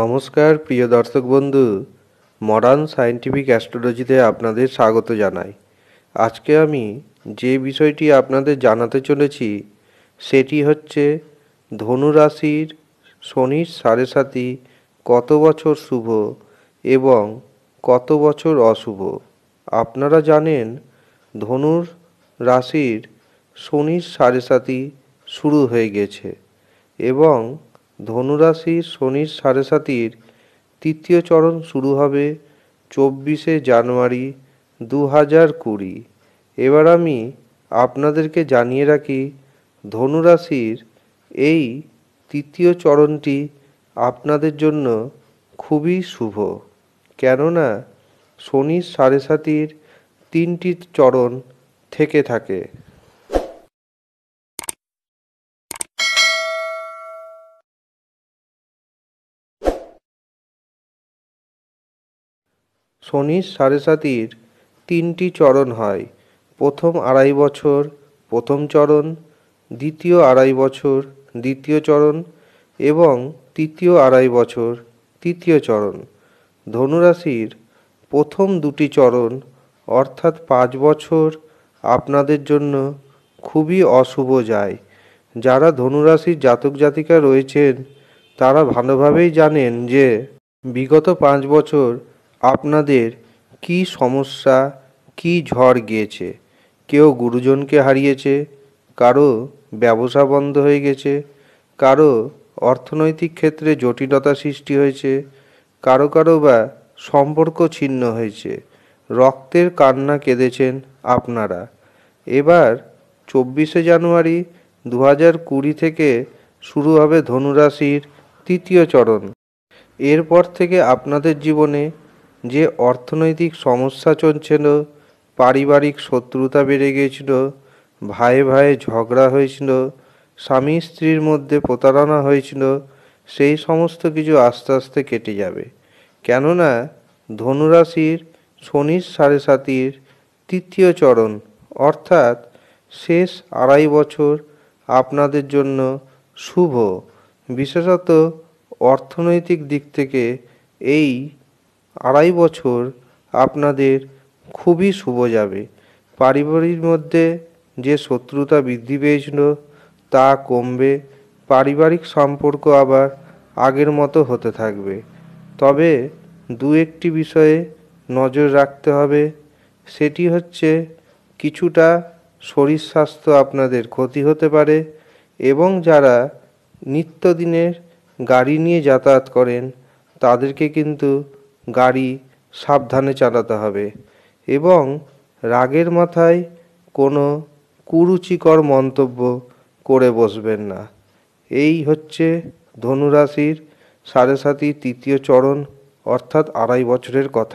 নমস্কার প্রিয় দর্শক বন্ধু মডার্ন সায়েন্টিফিক অ্যাস্ট্রোলজিতে আপনাদের স্বাগত জানাই আজকে আমি যে বিষয়টি আপনাদের জানাতে চলেছি সেটি হচ্ছে ধনুরাশির শনির সাড়ে সাতি কত বছর শুভ এবং কত বছর অশুভ আপনারা জানেন ধনুর রাশির শনির সাড়ে সাতি শুরু হয়ে গেছে এবং ধনুরাশি শনির সাড়ে সাতির তৃতীয় চরণ শুরু হবে চব্বিশে জানুয়ারি দু হাজার কুড়ি এবার আমি আপনাদেরকে জানিয়ে রাখি ধনুরাশির এই তৃতীয় চরণটি আপনাদের জন্য খুবই শুভ কেননা শনির সাড়ে সাতির তিনটি চরণ থেকে থাকে শনির সাড়ে সাতির তিনটি চরণ হয় প্রথম আড়াই বছর প্রথম চরণ দ্বিতীয় আড়াই বছর দ্বিতীয় চরণ এবং তৃতীয় আড়াই বছর তৃতীয় চরণ ধনুরাশির প্রথম দুটি চরণ অর্থাৎ পাঁচ বছর আপনাদের জন্য খুবই অশুভ যায় যারা ধনুরাশির জাতক জাতিকা রয়েছেন তারা ভালোভাবেই জানেন যে বিগত পাঁচ বছর আপনাদের কী সমস্যা কী ঝড় গিয়েছে কেউ গুরুজনকে হারিয়েছে কারো ব্যবসা বন্ধ হয়ে গেছে কারো অর্থনৈতিক ক্ষেত্রে জটিলতা সৃষ্টি হয়েছে কারো কারো বা সম্পর্ক ছিন্ন হয়েছে রক্তের কান্না কেঁদেছেন আপনারা এবার চব্বিশে জানুয়ারি দু হাজার কুড়ি থেকে শুরু হবে ধনুরাশির তৃতীয় চরণ এরপর থেকে আপনাদের জীবনে যে অর্থনৈতিক সমস্যা চলছিল পারিবারিক শত্রুতা বেড়ে গিয়েছিল ভাই ভাই ঝগড়া হয়েছিল স্বামী স্ত্রীর মধ্যে প্রতারণা হয়েছিল সেই সমস্ত কিছু আস্তে আস্তে কেটে যাবে কেননা ধনুরাশির শনির সাড়ে সাতির তৃতীয় চরণ অর্থাৎ শেষ আড়াই বছর আপনাদের জন্য শুভ বিশেষত অর্থনৈতিক দিক থেকে এই আড়াই বছর আপনাদের খুবই শুভ যাবে পারিবারিক মধ্যে যে শত্রুতা বৃদ্ধি পেয়েছিল তা কমবে পারিবারিক সম্পর্ক আবার আগের মতো হতে থাকবে তবে দু একটি বিষয়ে নজর রাখতে হবে সেটি হচ্ছে কিছুটা শরীর স্বাস্থ্য আপনাদের ক্ষতি হতে পারে এবং যারা নিত্যদিনের গাড়ি নিয়ে যাতায়াত করেন তাদেরকে কিন্তু গাড়ি সাবধানে চালাতে হবে এবং রাগের মাথায় কোনো কুরুচিকর মন্তব্য করে বসবেন না এই হচ্ছে ধনুরাশির সাড়ে সাতি তৃতীয় চরণ অর্থাৎ আড়াই বছরের কথা